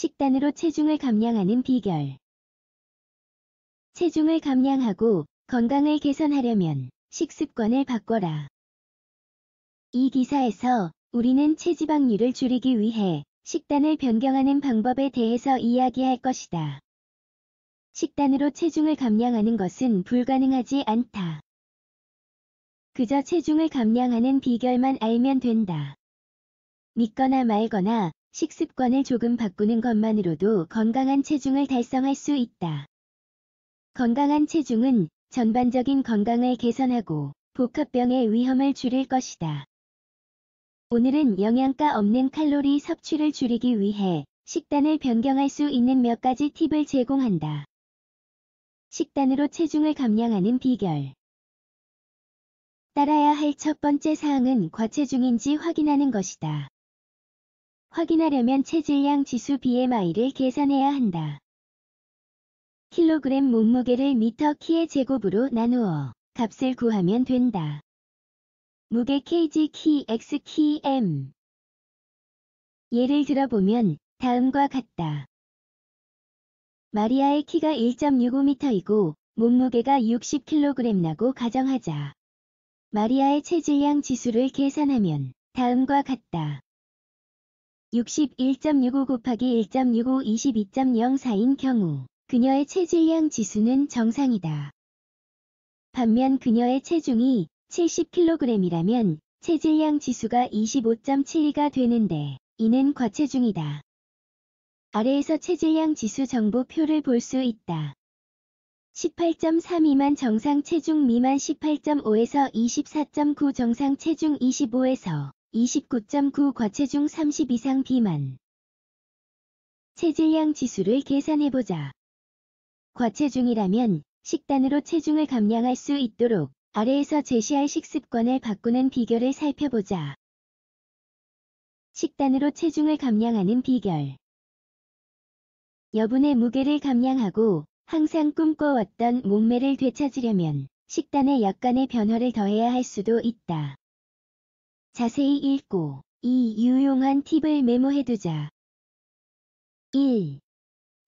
식단으로 체중을 감량하는 비결 체중을 감량하고 건강을 개선하려면 식습관을 바꿔라. 이 기사에서 우리는 체지방률을 줄이기 위해 식단을 변경하는 방법에 대해서 이야기할 것이다. 식단으로 체중을 감량하는 것은 불가능하지 않다. 그저 체중을 감량하는 비결만 알면 된다. 믿거나 말거나 식습관을 조금 바꾸는 것만으로도 건강한 체중을 달성할 수 있다. 건강한 체중은 전반적인 건강을 개선하고 복합병의 위험을 줄일 것이다. 오늘은 영양가 없는 칼로리 섭취를 줄이기 위해 식단을 변경할 수 있는 몇 가지 팁을 제공한다. 식단으로 체중을 감량하는 비결 따라야 할 첫 번째 사항은 과체중인지 확인하는 것이다. 확인하려면 체질량 지수 BMI를 계산해야 한다. 킬로그램 몸무게를 미터 키의 제곱으로 나누어 값을 구하면 된다. 무게 kg 키 x 키 m 예를 들어보면 다음과 같다. 마리아의 키가 1.65m이고 몸무게가 60kg 나고 가정하자. 마리아의 체질량 지수를 계산하면 다음과 같다. 61.65 곱하기 1.65 22.04인 경우 그녀의 체질량 지수는 정상이다. 반면 그녀의 체중이 70kg이라면 체질량 지수가 25.72가 되는데 이는 과체중이다. 아래에서 체질량 지수 정보표를 볼 수 있다. 18.3 미만 정상 체중 미만 18.5에서 24.9 정상 체중 25에서 29.9 과체중 30 이상 비만 체질량 지수를 계산해보자. 과체중이라면 식단으로 체중을 감량할 수 있도록 아래에서 제시할 식습관을 바꾸는 비결을 살펴보자. 식단으로 체중을 감량하는 비결 여분의 무게를 감량하고 항상 꿈꿔왔던 몸매를 되찾으려면 식단에 약간의 변화를 더해야 할 수도 있다. 자세히 읽고 이 유용한 팁을 메모해두자. 1.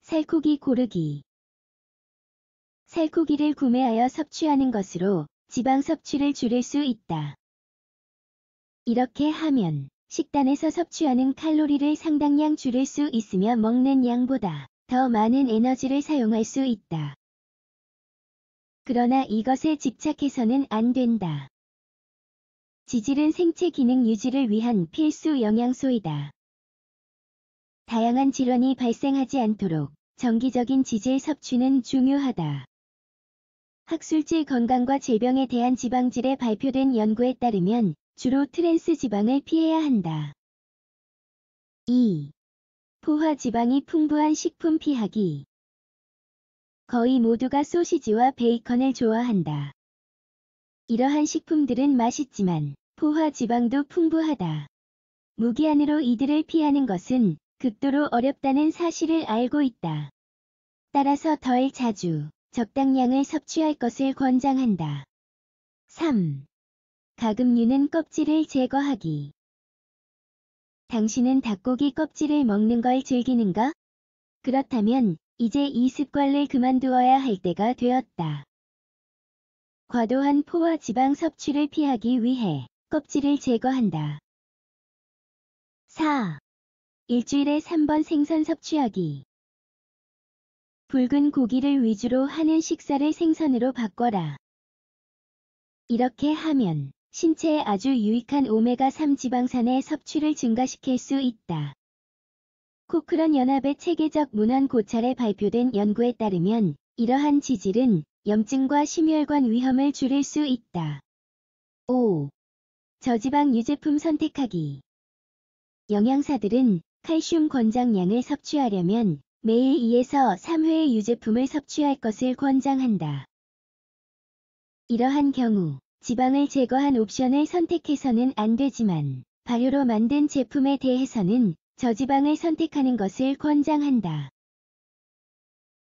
살코기 고르기 살코기를 구매하여 섭취하는 것으로 지방 섭취를 줄일 수 있다. 이렇게 하면 식단에서 섭취하는 칼로리를 상당량 줄일 수 있으며 먹는 양보다 더 많은 에너지를 사용할 수 있다. 그러나 이것에 집착해서는 안 된다. 지질은 생체 기능 유지를 위한 필수 영양소이다. 다양한 질환이 발생하지 않도록 정기적인 지질 섭취는 중요하다. 학술지 건강과 질병에 대한 지방질에 발표된 연구에 따르면 주로 트랜스 지방을 피해야 한다. 2. 포화 지방이 풍부한 식품 피하기. 거의 모두가 소시지와 베이컨을 좋아한다. 이러한 식품들은 맛있지만 포화 지방도 풍부하다. 무기한으로 이들을 피하는 것은 극도로 어렵다는 사실을 알고 있다. 따라서 덜 자주 적당량을 섭취할 것을 권장한다. 3. 가금류는 껍질을 제거하기. 당신은 닭고기 껍질을 먹는 걸 즐기는가? 그렇다면 이제 이 습관을 그만두어야 할 때가 되었다. 과도한 포화 지방 섭취를 피하기 위해 껍질을 제거한다. 4. 일주일에 3번 생선 섭취하기. 붉은 고기를 위주로 하는 식사를 생선으로 바꿔라. 이렇게 하면 신체에 아주 유익한 오메가3 지방산의 섭취를 증가시킬 수 있다. 코크런 연합의 체계적 문헌 고찰에 발표된 연구에 따르면 이러한 지질은 염증과 심혈관 위험을 줄일 수 있다. 5. 저지방 유제품 선택하기 영양사들은 칼슘 권장량을 섭취하려면 매일 2에서 3회의 유제품을 섭취할 것을 권장한다. 이러한 경우 지방을 제거한 옵션을 선택해서는 안 되지만 발효로 만든 제품에 대해서는 저지방을 선택하는 것을 권장한다.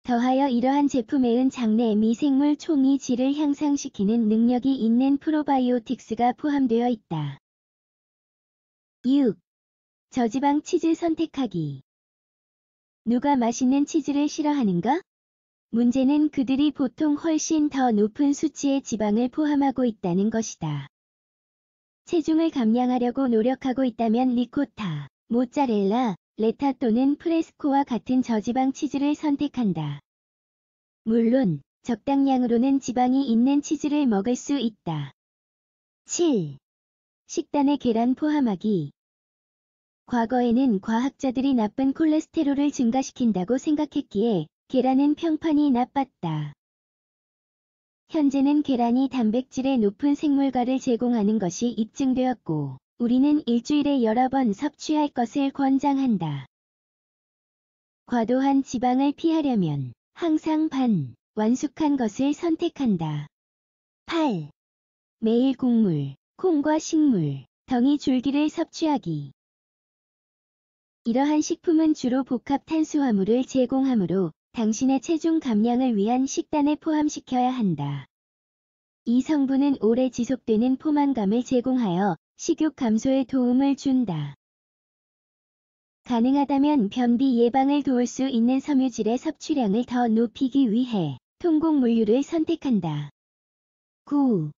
더하여 이러한 제품에은 장내 미생물 총이 질을 향상시키는 능력이 있는 프로바이오틱스가 포함되어 있다. 6. 저지방 치즈 선택하기 누가 맛있는 치즈를 싫어하는가? 문제는 그들이 보통 훨씬 더 높은 수치의 지방을 포함하고 있다는 것이다. 체중을 감량하려고 노력하고 있다면 리코타, 모짜렐라, 레타 또는 프레스코와 같은 저지방 치즈를 선택한다. 물론 적당량으로는 지방이 있는 치즈를 먹을 수 있다. 7. 식단에 계란 포함하기 과거에는 과학자들이 나쁜 콜레스테롤을 증가시킨다고 생각했기에 계란은 평판이 나빴다. 현재는 계란이 단백질의 높은 생물가를 제공하는 것이 입증되었고 우리는 일주일에 여러 번 섭취할 것을 권장한다. 과도한 지방을 피하려면 항상 반, 완숙한 것을 선택한다. 8. 매일 곡물, 콩과 식물, 덩이 줄기를 섭취하기. 이러한 식품은 주로 복합 탄수화물을 제공하므로 당신의 체중 감량을 위한 식단에 포함시켜야 한다. 이 성분은 오래 지속되는 포만감을 제공하여 식욕 감소에 도움을 준다. 가능하다면 변비 예방을 도울 수 있는 섬유질의 섭취량을 더 높이기 위해 통곡물류를 선택한다. 9.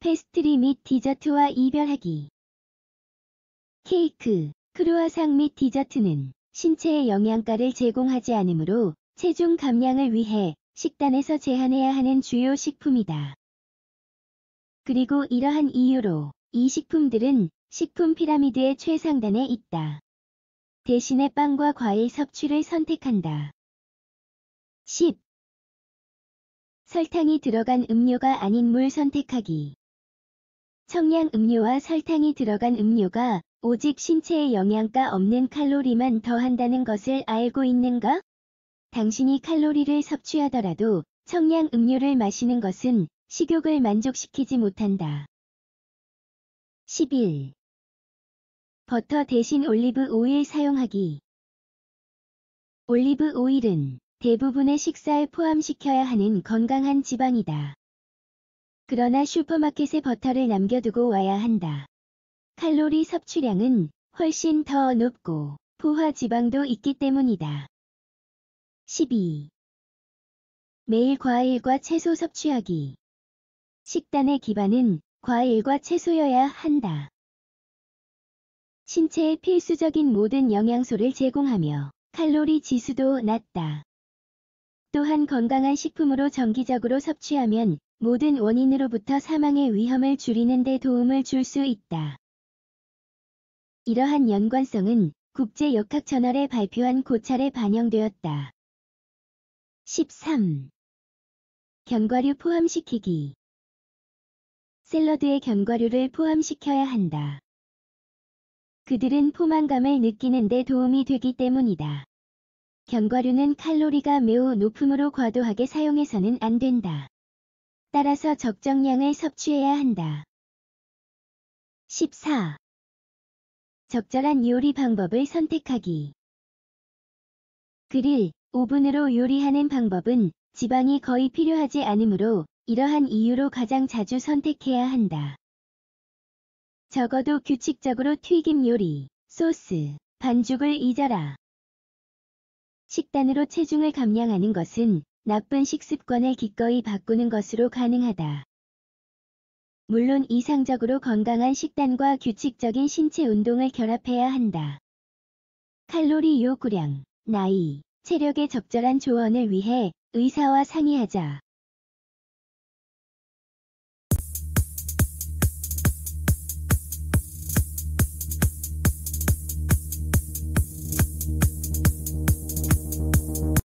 페스트리 및 디저트와 이별하기 케이크, 크루아상 및 디저트는 신체에 영양가를 제공하지 않으므로 체중 감량을 위해 식단에서 제한해야 하는 주요 식품이다. 그리고 이러한 이유로 이 식품들은 식품 피라미드의 최상단에 있다. 대신에 빵과 과일 섭취를 선택한다. 10. 설탕이 들어간 음료가 아닌 물 선택하기. 청량 음료와 설탕이 들어간 음료가 오직 신체에 영양가 없는 칼로리만 더한다는 것을 알고 있는가? 당신이 칼로리를 섭취하더라도 청량 음료를 마시는 것은 식욕을 만족시키지 못한다. 11. 버터 대신 올리브 오일 사용하기 올리브 오일은 대부분의 식사에 포함시켜야 하는 건강한 지방이다. 그러나 슈퍼마켓에 버터를 남겨두고 와야 한다. 칼로리 섭취량은 훨씬 더 높고 포화 지방도 있기 때문이다. 12. 매일 과일과 채소 섭취하기 식단의 기반은 과일과 채소여야 한다. 신체에 필수적인 모든 영양소를 제공하며 칼로리 지수도 낮다. 또한 건강한 식품으로 정기적으로 섭취하면 모든 원인으로부터 사망의 위험을 줄이는 데 도움을 줄 수 있다. 이러한 연관성은 국제 역학 저널에 발표한 고찰에 반영되었다. 13. 견과류 포함시키기 샐러드에 견과류를 포함시켜야 한다. 그들은 포만감을 느끼는 데 도움이 되기 때문이다. 견과류는 칼로리가 매우 높으므로 과도하게 사용해서는 안 된다. 따라서 적정량을 섭취해야 한다. 14. 적절한 요리 방법을 선택하기. 그릴, 오븐으로 요리하는 방법은 지방이 거의 필요하지 않으므로 이러한 이유로 가장 자주 선택해야 한다. 적어도 규칙적으로 튀김 요리, 소스, 반죽을 잊어라. 식단으로 체중을 감량하는 것은 나쁜 식습관을 기꺼이 바꾸는 것으로 가능하다. 물론 이상적으로 건강한 식단과 규칙적인 신체 운동을 결합해야 한다. 칼로리 요구량, 나이, 체력에 적절한 조언을 위해 의사와 상의하자.